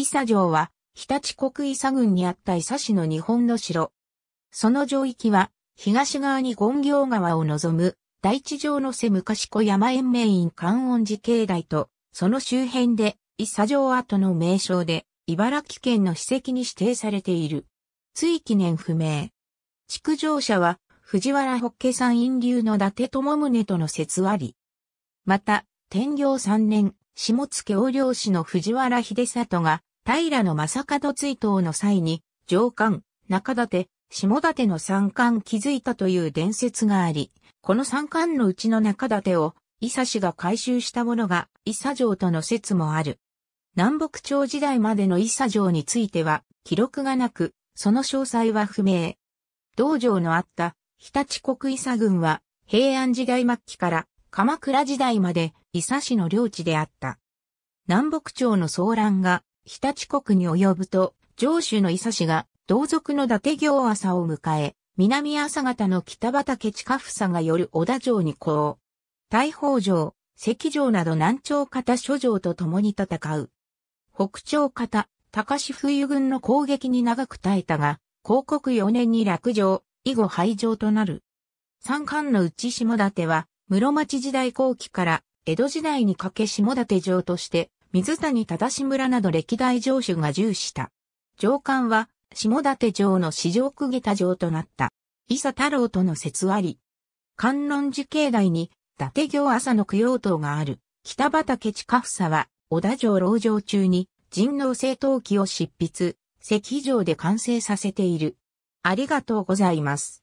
伊佐城は、日立国伊佐郡にあった伊佐市の日本の城。その城域は、東側に権行川を望む、大地上の瀬昔小山園名院観音寺境内と、その周辺で、伊佐城跡の名称で、茨城県の史跡に指定されている。つい記念不明。築城者は、藤原北家山陰流の伊達智宗との説あり。また、天領三年、下津京領市の藤原秀里が、平野正門追悼の際に、上官、中立、下館の三冠築いたという伝説があり、この三冠のうちの中立を、伊佐氏が回収したものが伊佐城との説もある。南北朝時代までの伊佐城については記録がなく、その詳細は不明。道場のあった日立国伊佐軍は平安時代末期から鎌倉時代まで伊佐氏の領地であった。南北朝の騒乱が日立国に及ぶと、上州の伊佐氏が、同族の伊達行朝を迎え、南朝方の北畠近房が寄る小田城に降。大宝城、関城など南朝方諸城と共に戦う。北朝方、高志冬軍の攻撃に長く耐えたが、広告4年に落城、以後廃城となる。三冠の内下館は、室町時代後期から江戸時代にかけ下館城として水谷忠村など歴代城主が従した。上官は、下館城の四条区下田城となった。伊佐太郎との説あり。観音寺境内に、伊達行朝の供養塔がある。北畠近房は、小田城牢城中に、人狼正統記を執筆、石城で完成させている。ありがとうございます。